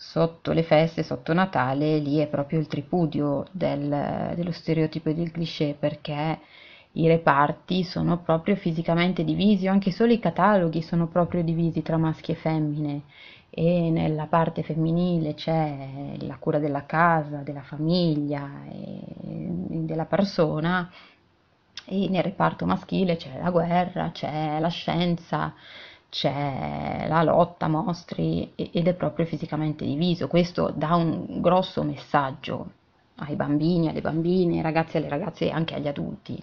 sotto le feste, sotto Natale, lì è proprio il tripudio del, dello stereotipo e del cliché perché i reparti sono proprio fisicamente divisi, anche solo i cataloghi sono proprio divisi tra maschi e femmine e nella parte femminile c'è la cura della casa, della famiglia e della persona e nel reparto maschile c'è la guerra, c'è la scienza, c'è la lotta, mostri ed è proprio fisicamente diviso. Questo dà un grosso messaggio ai bambini, alle bambine, ai ragazzi e alle ragazze e anche agli adulti.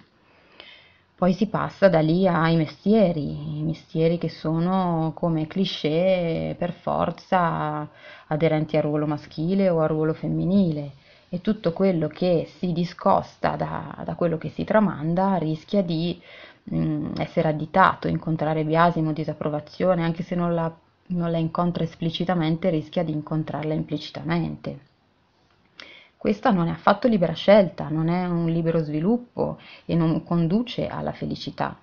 Poi si passa da lì ai mestieri, i mestieri che sono come cliché per forza aderenti al ruolo maschile o al ruolo femminile e tutto quello che si discosta da, da quello che si tramanda rischia di mh, mm, essere additato, incontrare biasimo, disapprovazione, anche se non la, non la incontra esplicitamente rischia di incontrarla implicitamente. Questa non è affatto libera scelta, non è un libero sviluppo e non conduce alla felicità.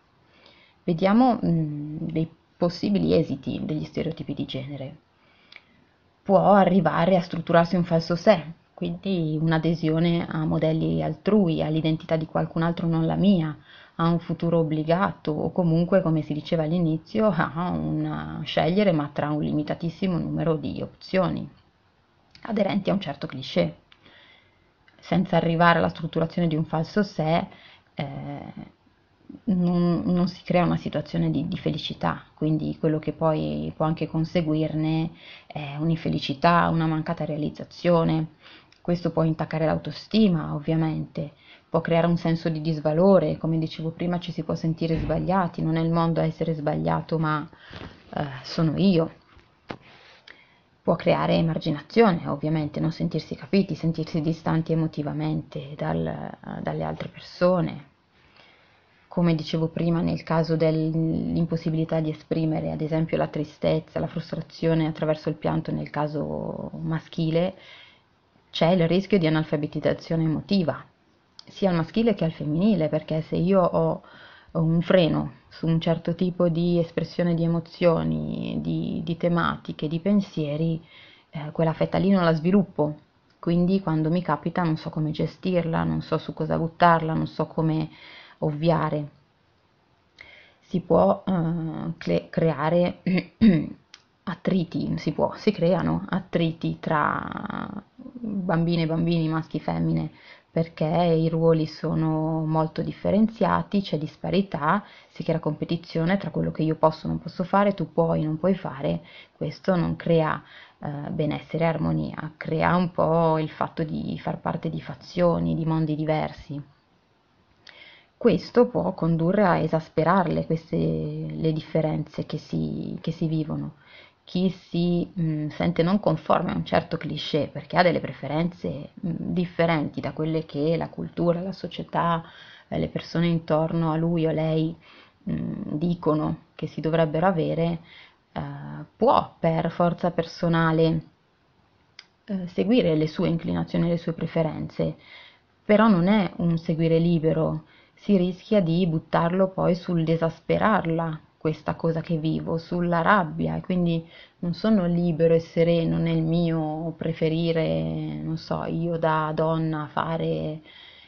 Vediamo mh, mm, dei possibili esiti degli stereotipi di genere. Può arrivare a strutturarsi un falso sé, quindi un'adesione a modelli altrui, all'identità di qualcun altro non la mia, a un futuro obbligato o comunque, come si diceva all'inizio, a un scegliere ma tra un limitatissimo numero di opzioni aderenti a un certo cliché, senza arrivare alla strutturazione di un falso sé. Eh, non, non, si crea una situazione di, di, felicità, quindi quello che poi può anche conseguirne è un'infelicità, una mancata realizzazione. Questo può intaccare l'autostima, ovviamente, può creare un senso di disvalore, come dicevo prima ci si può sentire sbagliati, non è il mondo a essere sbagliato ma eh, sono io. Può creare emarginazione, ovviamente, non sentirsi capiti, sentirsi distanti emotivamente dal, dalle altre persone, come dicevo prima nel caso dell'impossibilità di esprimere ad esempio la tristezza, la frustrazione attraverso il pianto nel caso maschile, c'è il rischio di analfabetizzazione emotiva, sia al maschile che al femminile, perché se io ho un freno su un certo tipo di espressione di emozioni, di, di tematiche, di pensieri, eh, quella fetta lì non la sviluppo. Quindi quando mi capita non so come gestirla, non so su cosa buttarla, non so come ovviare. Si può eh, cre- creare attriti, si può, si creano attriti tra bambine e bambini, maschi e femmine, perché i ruoli sono molto differenziati, c'è disparità, si crea competizione tra quello che io posso e non posso fare, tu puoi e non puoi fare, questo non crea eh, benessere e armonia, crea un po' il fatto di far parte di fazioni, di mondi diversi. Questo può condurre a esasperarle queste, le differenze che si, che si vivono chi si mh, mm, sente non conforme a un certo cliché perché ha delle preferenze mh, mm, differenti da quelle che la cultura, la società, eh, le persone intorno a lui o lei mh, mm, dicono che si dovrebbero avere, eh, può per forza personale eh, seguire le sue inclinazioni, e le sue preferenze, però non è un seguire libero, si rischia di buttarlo poi sull'esasperarla questa cosa che vivo, sulla rabbia e quindi non sono libero e sereno nel mio preferire, non so, io da donna fare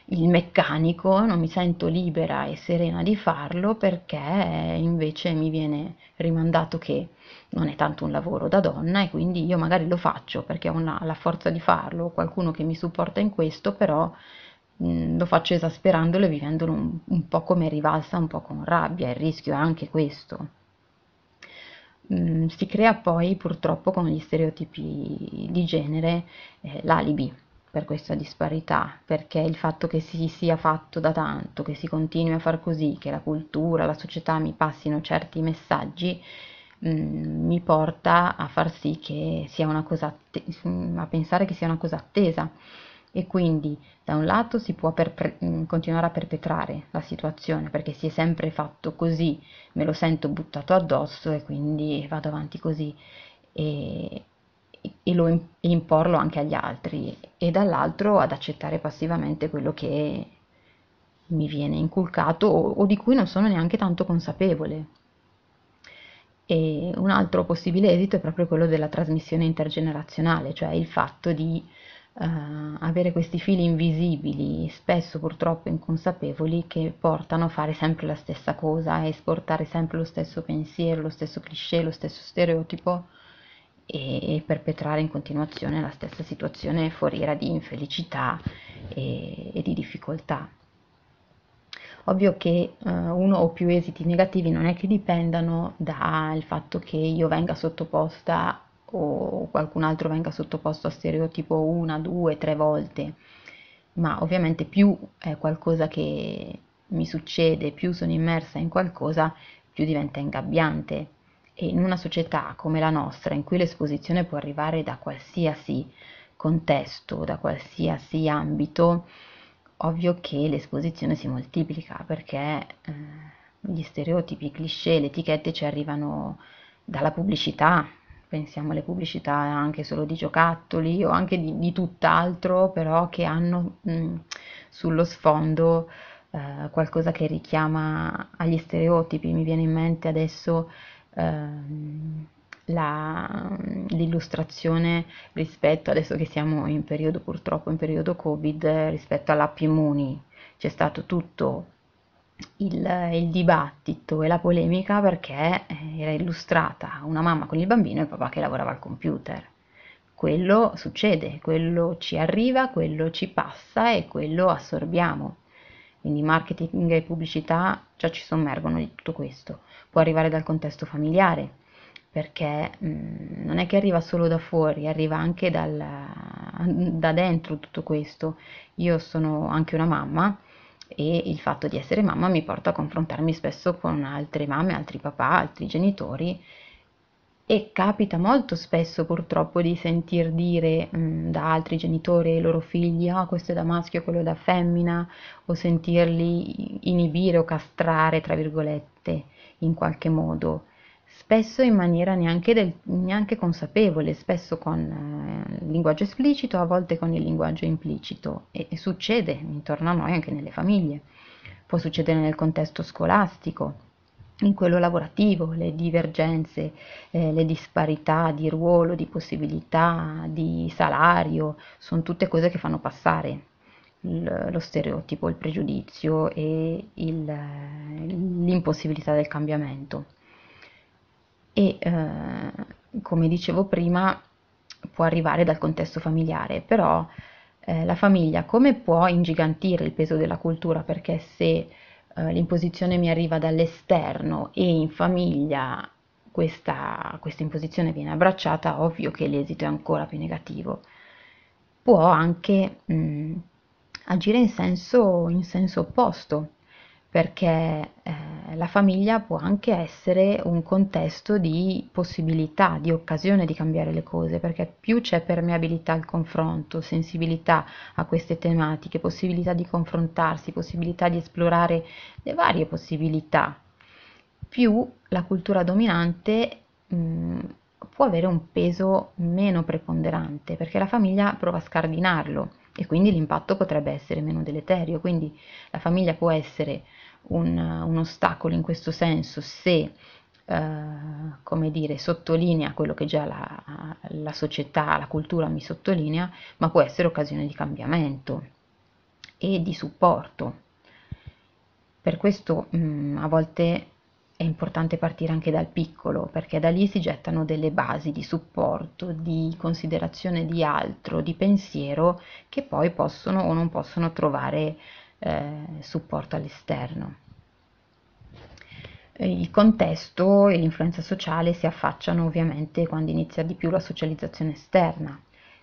il meccanico, non mi sento libera e serena di farlo perché invece mi viene rimandato che non è tanto un lavoro da donna e quindi io magari lo faccio perché ho una, la forza di farlo, qualcuno che mi supporta in questo, però Mm, lo faccio esasperandolo e vivendolo un, un, po' come rivalsa, un po' con rabbia, il rischio è anche questo. Mh, mm, si crea poi purtroppo con gli stereotipi di genere eh, l'alibi per questa disparità, perché il fatto che si sia fatto da tanto, che si continui a far così, che la cultura, la società mi passino certi messaggi, mm, mi porta a far sì che sia una cosa a pensare che sia una cosa attesa e quindi da un lato si può perpre- mm, continuare a perpetrare la situazione perché si è sempre fatto così, me lo sento buttato addosso e quindi vado avanti così e, e lo in- e imporlo anche agli altri e dall'altro ad accettare passivamente quello che mi viene inculcato o, o di cui non sono neanche tanto consapevole. E un altro possibile esito è proprio quello della trasmissione intergenerazionale, cioè il fatto di uh, avere questi fili invisibili, spesso purtroppo inconsapevoli, che portano a fare sempre la stessa cosa, a esportare sempre lo stesso pensiero, lo stesso cliché, lo stesso stereotipo e, e perpetrare in continuazione la stessa situazione foriera di infelicità e, e di difficoltà. Ovvio che eh, uno o più esiti negativi non è che dipendano dal fatto che io venga sottoposta o qualcun altro venga sottoposto a stereotipo una, due, tre volte, ma ovviamente più è qualcosa che mi succede, più sono immersa in qualcosa, più diventa ingabbiante. E in una società come la nostra, in cui l'esposizione può arrivare da qualsiasi contesto, da qualsiasi ambito, ovvio che l'esposizione si moltiplica perché eh, gli stereotipi, i cliché, le etichette ci arrivano dalla pubblicità, pensiamo alle pubblicità anche solo di giocattoli o anche di, di tutt'altro, però che hanno mh, mm, sullo sfondo eh, qualcosa che richiama agli stereotipi. Mi viene in mente adesso eh, la, mm, l'illustrazione rispetto, adesso che siamo in periodo purtroppo, in periodo Covid, eh, rispetto all'app Immuni. C'è stato tutto il, il, dibattito e la polemica perché eh, era illustrata una mamma con il bambino e il papà che lavorava al computer. Quello succede, quello ci arriva, quello ci passa e quello assorbiamo. Quindi marketing e pubblicità già ci sommergono di tutto questo. Può arrivare dal contesto familiare, perché mh, mm, non è che arriva solo da fuori, arriva anche dal, da dentro tutto questo. Io sono anche una mamma e il fatto di essere mamma mi porta a confrontarmi spesso con altre mamme, altri papà, altri genitori e capita molto spesso purtroppo di sentir dire mh, mm, da altri genitori ai loro figli oh, questo è da maschio, quello è da femmina o sentirli inibire o castrare tra virgolette in qualche modo spesso in maniera neanche, del, neanche consapevole, spesso con eh, il linguaggio esplicito, a volte con il linguaggio implicito e, e succede intorno a noi anche nelle famiglie, può succedere nel contesto scolastico, in quello lavorativo, le divergenze, eh, le disparità di ruolo, di possibilità, di salario, sono tutte cose che fanno passare lo stereotipo, il pregiudizio e il, eh, l'impossibilità del cambiamento e eh, come dicevo prima può arrivare dal contesto familiare, però eh, la famiglia come può ingigantire il peso della cultura? Perché se eh, l'imposizione mi arriva dall'esterno e in famiglia questa, questa imposizione viene abbracciata, ovvio che l'esito è ancora più negativo. Può anche mh, mm, agire in senso, in senso opposto perché eh, la famiglia può anche essere un contesto di possibilità, di occasione di cambiare le cose, perché più c'è permeabilità al confronto, sensibilità a queste tematiche, possibilità di confrontarsi, possibilità di esplorare le varie possibilità, più la cultura dominante mh, mm, può avere un peso meno preponderante, perché la famiglia prova a scardinarlo e quindi l'impatto potrebbe essere meno deleterio, quindi la famiglia può essere un, un ostacolo in questo senso se Uh, come dire, sottolinea quello che già la, la, società, la cultura mi sottolinea, ma può essere occasione di cambiamento e di supporto. Per questo mh, mm, a volte è importante partire anche dal piccolo, perché da lì si gettano delle basi di supporto, di considerazione di altro, di pensiero, che poi possono o non possono trovare eh, supporto all'esterno. Eh, il contesto e l'influenza sociale si affacciano ovviamente quando inizia di più la socializzazione esterna,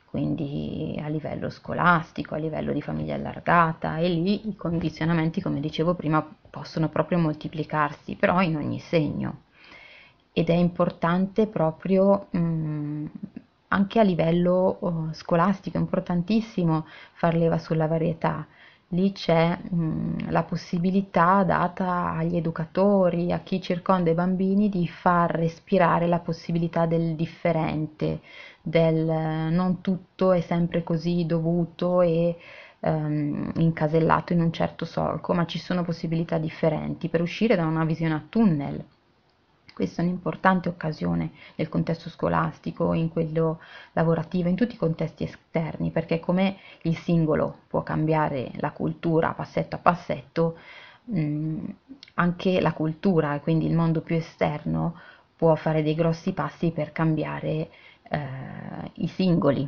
quindi a livello scolastico, a livello di famiglia allargata e lì i condizionamenti, come dicevo prima, possono proprio moltiplicarsi, però in ogni segno. Ed è importante proprio mh, mm, anche a livello oh, scolastico, è importantissimo far leva sulla varietà, lì c'è mh, la possibilità data agli educatori, a chi circonda i bambini, di far respirare la possibilità del differente, del eh, non tutto è sempre così dovuto e ehm, incasellato in un certo solco, ma ci sono possibilità differenti per uscire da una visione a tunnel. Questa è un'importante occasione nel contesto scolastico, in quello lavorativo, in tutti i contesti esterni, perché come il singolo può cambiare la cultura passetto a passetto, mh, mm, anche la cultura e quindi il mondo più esterno può fare dei grossi passi per cambiare eh, i singoli.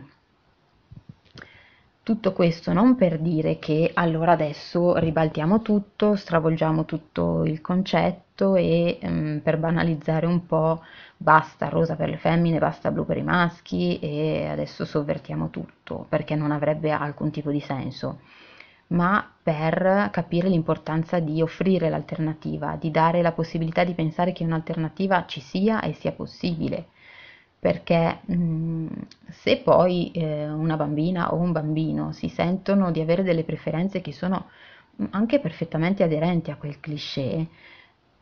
Tutto questo non per dire che allora adesso ribaltiamo tutto, stravolgiamo tutto il concetto e ehm, per banalizzare un po' basta rosa per le femmine, basta blu per i maschi e adesso sovvertiamo tutto perché non avrebbe alcun tipo di senso, ma per capire l'importanza di offrire l'alternativa, di dare la possibilità di pensare che un'alternativa ci sia e sia possibile perché mh, mm, se poi eh, una bambina o un bambino si sentono di avere delle preferenze che sono mm, anche perfettamente aderenti a quel cliché,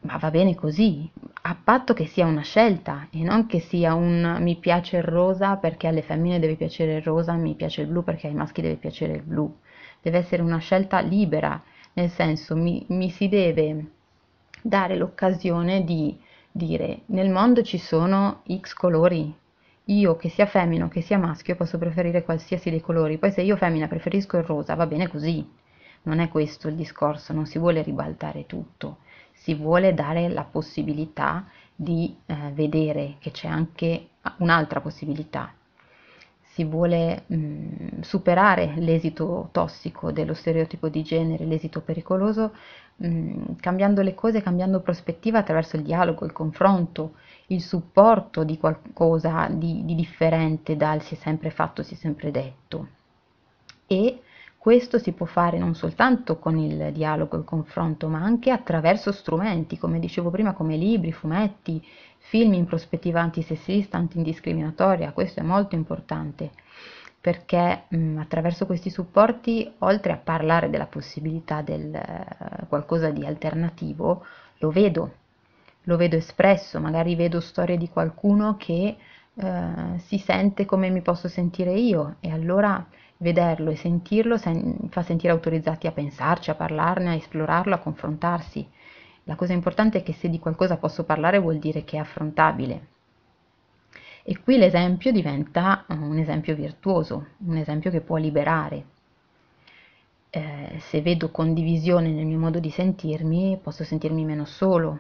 ma va bene così, a patto che sia una scelta e non che sia un mi piace il rosa perché alle femmine deve piacere il rosa, mi piace il blu perché ai maschi deve piacere il blu. Deve essere una scelta libera, nel senso mi, mi si deve dare l'occasione di dire nel mondo ci sono x colori io che sia femmina o che sia maschio posso preferire qualsiasi dei colori poi se io femmina preferisco il rosa va bene così non è questo il discorso non si vuole ribaltare tutto si vuole dare la possibilità di eh, vedere che c'è anche un'altra possibilità si vuole mh, mm, superare l'esito tossico dello stereotipo di genere, l'esito pericoloso, mh, mm, cambiando le cose, cambiando prospettiva attraverso il dialogo, il confronto, il supporto di qualcosa di, di differente dal si è sempre fatto, si è sempre detto. E questo si può fare non soltanto con il dialogo e il confronto, ma anche attraverso strumenti, come dicevo prima, come libri, fumetti, film in prospettiva antisessista, antindiscriminatoria. Questo è molto importante perché mh, mm, attraverso questi supporti, oltre a parlare della possibilità del eh, qualcosa di alternativo, lo vedo, lo vedo espresso, magari vedo storie di qualcuno che eh, si sente come mi posso sentire io e allora Vederlo e sentirlo sen- fa sentire autorizzati a pensarci, a parlarne, a esplorarlo, a confrontarsi. La cosa importante è che se di qualcosa posso parlare vuol dire che è affrontabile. E qui l'esempio diventa eh, un esempio virtuoso, un esempio che può liberare. Eh, se vedo condivisione nel mio modo di sentirmi, posso sentirmi meno solo,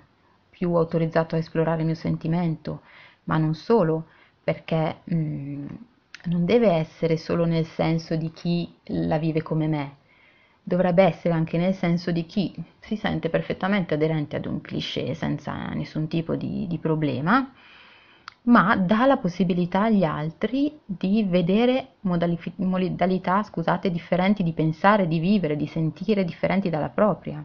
più autorizzato a esplorare il mio sentimento, ma non solo, perché mh, mm, non deve essere solo nel senso di chi la vive come me, dovrebbe essere anche nel senso di chi si sente perfettamente aderente ad un cliché senza nessun tipo di, di problema, ma dà la possibilità agli altri di vedere modalif- modalità scusate, differenti di pensare, di vivere, di sentire differenti dalla propria.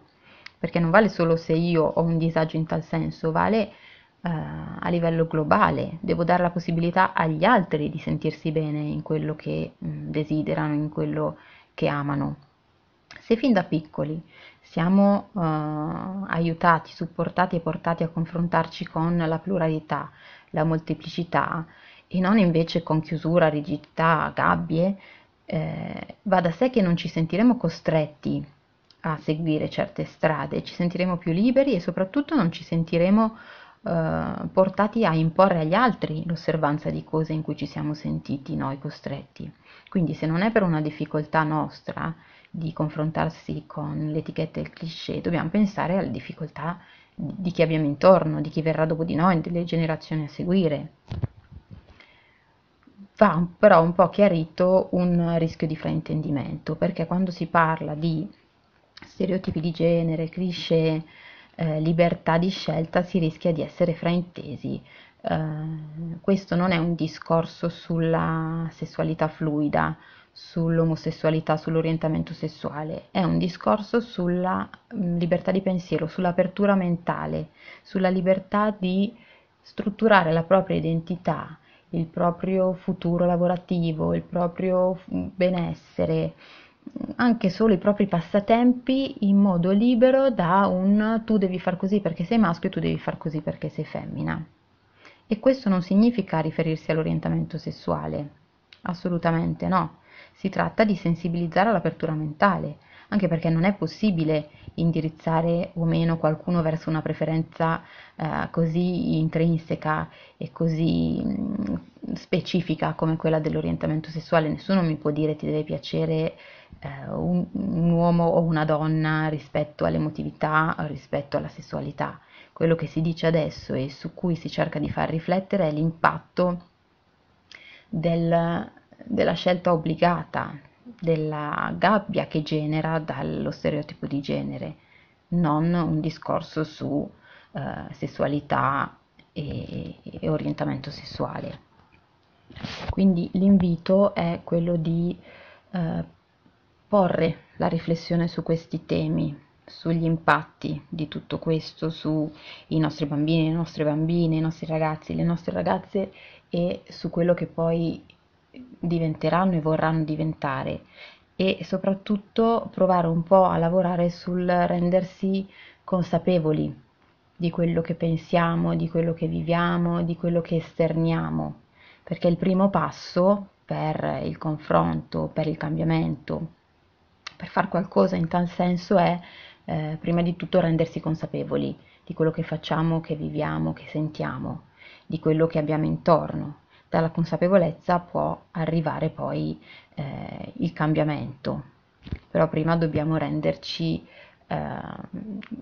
Perché non vale solo se io ho un disagio in tal senso, vale eh, a livello globale, devo dare la possibilità agli altri di sentirsi bene in quello che mh, mm, desiderano, in quello che amano. Se fin da piccoli siamo eh, aiutati, supportati e portati a confrontarci con la pluralità, la molteplicità e non invece con chiusura, rigidità, gabbie, eh, va da sé che non ci sentiremo costretti a seguire certe strade, ci sentiremo più liberi e soprattutto non ci sentiremo eh, portati a imporre agli altri l'osservanza di cose in cui ci siamo sentiti noi costretti. Quindi se non è per una difficoltà nostra di confrontarsi con l'etichetta e il cliché, dobbiamo pensare alle difficoltà di chi abbiamo intorno, di chi verrà dopo di noi, delle generazioni a seguire. Va però un po' chiarito un rischio di fraintendimento, perché quando si parla di stereotipi di genere, cliché, eh, libertà di scelta si rischia di essere fraintesi. Eh, questo non è un discorso sulla sessualità fluida, sull'omosessualità, sull'orientamento sessuale, è un discorso sulla mm, libertà di pensiero, sull'apertura mentale, sulla libertà di strutturare la propria identità, il proprio futuro lavorativo, il proprio mm, benessere, anche solo i propri passatempi in modo libero da un tu devi far così perché sei maschio e tu devi far così perché sei femmina. E questo non significa riferirsi all'orientamento sessuale, assolutamente no. Si tratta di sensibilizzare all'apertura mentale, anche perché non è possibile indirizzare o meno qualcuno verso una preferenza eh, così intrinseca e così mh, mm, specifica come quella dell'orientamento sessuale, nessuno mi può dire ti deve piacere eh, un, un uomo o una donna rispetto all'emotività, rispetto alla sessualità. Quello che si dice adesso e su cui si cerca di far riflettere è l'impatto del, della scelta obbligata, della gabbia che genera dallo stereotipo di genere, non un discorso su eh, sessualità e, e, orientamento sessuale. Quindi l'invito è quello di eh, porre la riflessione su questi temi, sugli impatti di tutto questo sui nostri bambini, le nostre bambine, i nostri ragazzi, le nostre ragazze e su quello che poi diventeranno e vorranno diventare e soprattutto provare un po' a lavorare sul rendersi consapevoli di quello che pensiamo, di quello che viviamo, di quello che esterniamo, perché il primo passo per il confronto, per il cambiamento, per far qualcosa in tal senso è eh, prima di tutto rendersi consapevoli di quello che facciamo, che viviamo, che sentiamo, di quello che abbiamo intorno, dalla consapevolezza può arrivare poi eh, il cambiamento, però prima dobbiamo renderci, eh,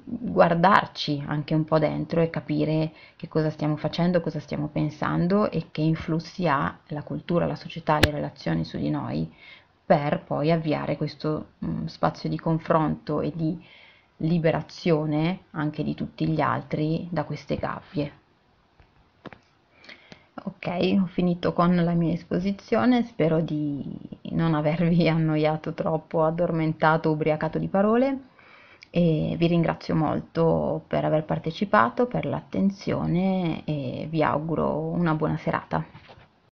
guardarci anche un po' dentro e capire che cosa stiamo facendo, cosa stiamo pensando e che influssi ha la cultura, la società, le relazioni su di noi per poi avviare questo mh, mm, spazio di confronto e di liberazione anche di tutti gli altri da queste gabbie ok, ho finito con la mia esposizione, spero di non avervi annoiato troppo, addormentato, ubriacato di parole e vi ringrazio molto per aver partecipato, per l'attenzione e vi auguro una buona serata.